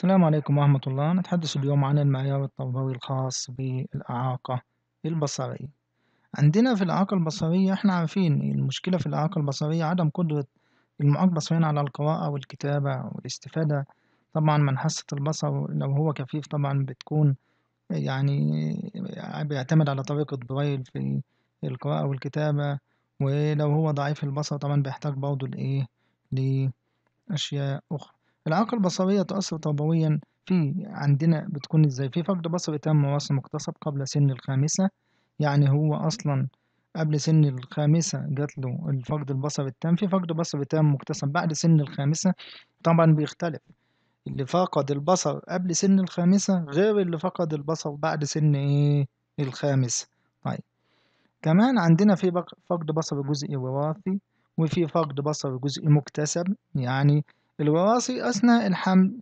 السلام عليكم ورحمة الله نتحدث اليوم عن المعيار التربوي الخاص بالإعاقة البصرية عندنا في الإعاقة البصرية احنا عارفين المشكلة في الإعاقة البصرية عدم قدرة المعاق بصريا على القراءة والكتابة والاستفادة طبعا من حاسة البصر لو هو كفيف طبعا بتكون يعني بيعتمد على طريقة برايل في القراءة والكتابة ولو هو ضعيف البصر طبعا بيحتاج برضه لإيه لأشياء أخرى. العلاقة البصرية تؤثر تربويا في عندنا بتكون إزاي في فقد بصري تام وصل مكتسب قبل سن الخامسة يعني هو أصلا قبل سن الخامسة جات له الفقد البصري التام في فقد بصري تام مكتسب بعد سن الخامسة طبعا بيختلف اللي فقد البصر قبل سن الخامسة غير اللي فقد البصر بعد سن ايه الخامسة طيب كمان عندنا في فقد بصري جزئي وراثي وفي فقد بصري جزئي مكتسب يعني الوراثي أثناء الحمل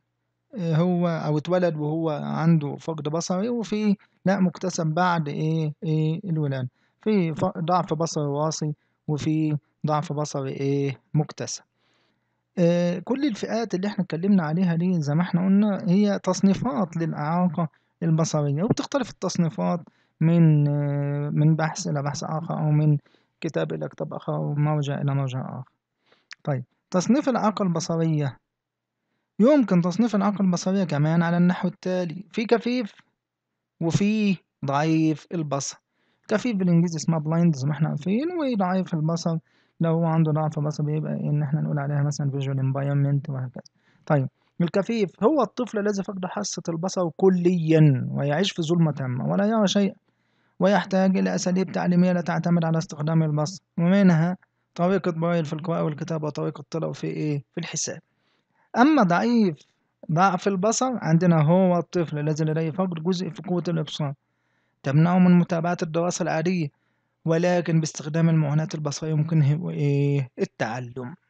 آه، هو أو اتولد وهو عنده فقد بصري وفي لا مكتسب بعد إيه, إيه الولادة في ضعف بصري وراثي وفي ضعف بصري إيه مكتسب آه، كل الفئات اللي احنا اتكلمنا عليها دي زي ما احنا قلنا هي تصنيفات للإعاقة البصرية وبتختلف التصنيفات من آه، من بحث إلى بحث آخر أو من كتاب إلى كتاب آخر أو موجة إلى موجة آخر طيب تصنيف الإعاقة البصرية يمكن تصنيف الإعاقة البصرية كمان على النحو التالي في كفيف وفي ضعيف البصر كفيف بالإنجليزي اسمها بلايند زي ما احنا عارفين وضعيف البصر لو هو عنده ضعف بصر بيبقى إن احنا نقول عليها مثلا فيجوال environment وهكذا طيب الكفيف هو الطفل الذي فقد حاسة البصر كليا ويعيش في ظلمة تامة ولا يرى شيئا ويحتاج إلى أساليب تعليمية لا تعتمد على استخدام البصر ومنها طريقة بايل في القراءة والكتابة وطريقة طلب في إيه؟ في الحساب. أما ضعيف ضعف البصر عندنا هو الطفل الذي لديه فقد جزء في قوة الإبصار تمنعه من متابعة الدراسة العادية ولكن باستخدام المعونات البصرية يمكنه إيه؟ التعلم.